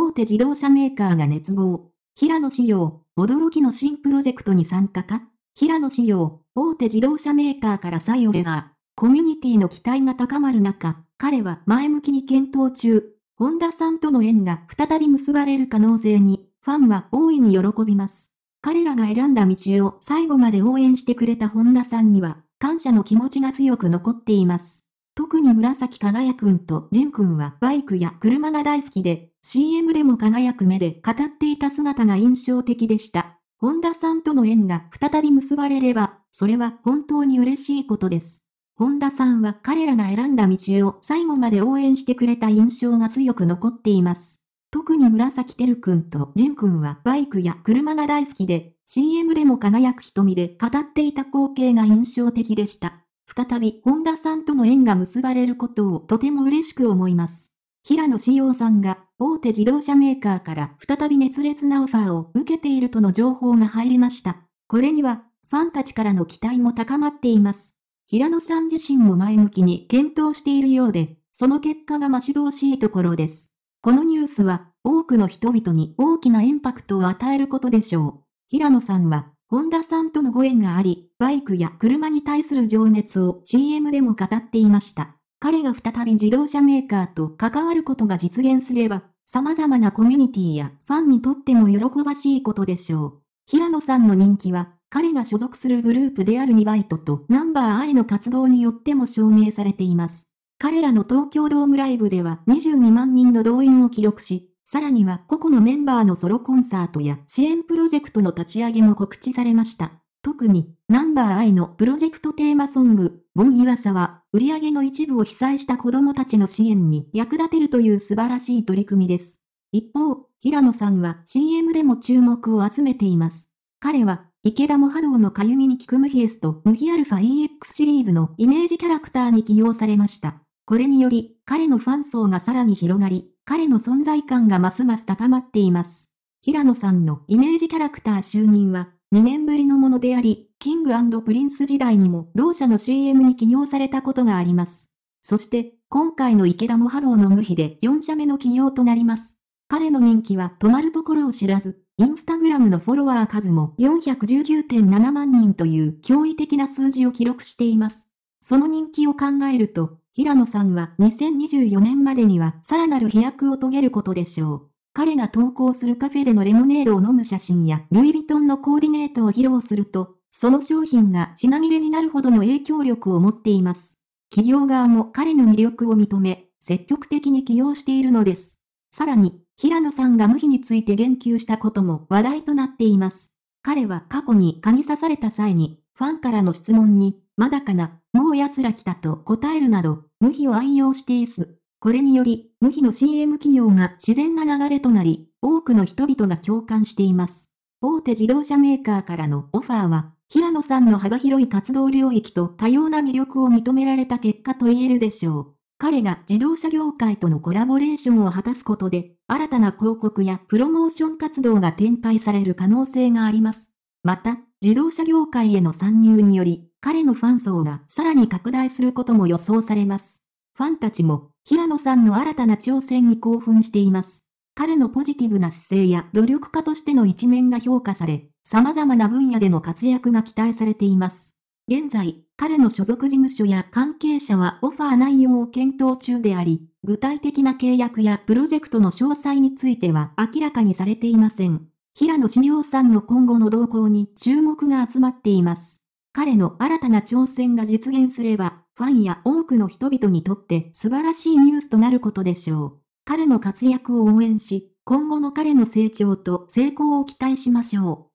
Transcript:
大手自動車メーカーが熱望。平野紫耀、驚きの新プロジェクトに参加か平野紫耀、大手自動車メーカーから採用では、コミュニティの期待が高まる中、彼は前向きに検討中。本田さんとの縁が再び結ばれる可能性に、ファンは大いに喜びます。彼らが選んだ道を最後まで応援してくれた本田さんには、感謝の気持ちが強く残っています。特に紫輝くんと仁くんはバイクや車が大好きで、CM でも輝く目で語っていた姿が印象的でした。本田さんとの縁が再び結ばれれば、それは本当に嬉しいことです。本田さんは彼らが選んだ道を最後まで応援してくれた印象が強く残っています。特に紫てるくんと仁くんはバイクや車が大好きで、CM でも輝く瞳で語っていた光景が印象的でした。再び本田さんとの縁が結ばれることをとても嬉しく思います。平野志陽さんが大手自動車メーカーから再び熱烈なオファーを受けているとの情報が入りました。これにはファンたちからの期待も高まっています。平野さん自身も前向きに検討しているようで、その結果が待ち遠しいところです。このニュースは多くの人々に大きなインパクトを与えることでしょう。平野さんは本田さんとのご縁があり、バイクや車に対する情熱を CM でも語っていました。彼が再び自動車メーカーと関わることが実現すれば、様々なコミュニティやファンにとっても喜ばしいことでしょう。平野さんの人気は、彼が所属するグループであるニバイトとナンバー I の活動によっても証明されています。彼らの東京ドームライブでは22万人の動員を記録し、さらには個々のメンバーのソロコンサートや支援プロジェクトの立ち上げも告知されました。特に、ナンバー I のプロジェクトテーマソング、ボン・イワサは、売り上げの一部を被災した子供たちの支援に役立てるという素晴らしい取り組みです。一方、平野さんは CM でも注目を集めています。彼は、池田も波動のかゆみに効くムヒエスとムヒアルファ EX シリーズのイメージキャラクターに起用されました。これにより、彼のファン層がさらに広がり、彼の存在感がますます高まっています。平野さんのイメージキャラクター就任は2年ぶりのものであり、キングプリンス時代にも同社の CM に起用されたことがあります。そして、今回の池田も波動の無比で4社目の起用となります。彼の人気は止まるところを知らず、インスタグラムのフォロワー数も419.7万人という驚異的な数字を記録しています。その人気を考えると、平野さんは2024年までにはさらなる飛躍を遂げることでしょう。彼が投稿するカフェでのレモネードを飲む写真やルイ・ヴィトンのコーディネートを披露すると、その商品が品切れになるほどの影響力を持っています。企業側も彼の魅力を認め、積極的に起用しているのです。さらに、平野さんが無比について言及したことも話題となっています。彼は過去に蚊に刺された際に、ファンからの質問に、まだかな、もう奴ら来たと答えるなど、無比を愛用しています。これにより、無比の CM 企業が自然な流れとなり、多くの人々が共感しています。大手自動車メーカーからのオファーは、平野さんの幅広い活動領域と多様な魅力を認められた結果と言えるでしょう。彼が自動車業界とのコラボレーションを果たすことで、新たな広告やプロモーション活動が展開される可能性があります。また、自動車業界への参入により、彼のファン層がさらに拡大することも予想されます。ファンたちも、平野さんの新たな挑戦に興奮しています。彼のポジティブな姿勢や努力家としての一面が評価され、様々な分野での活躍が期待されています。現在、彼の所属事務所や関係者はオファー内容を検討中であり、具体的な契約やプロジェクトの詳細については明らかにされていません。平野志陽さんの今後の動向に注目が集まっています。彼の新たな挑戦が実現すれば、ファンや多くの人々にとって素晴らしいニュースとなることでしょう。彼の活躍を応援し、今後の彼の成長と成功を期待しましょう。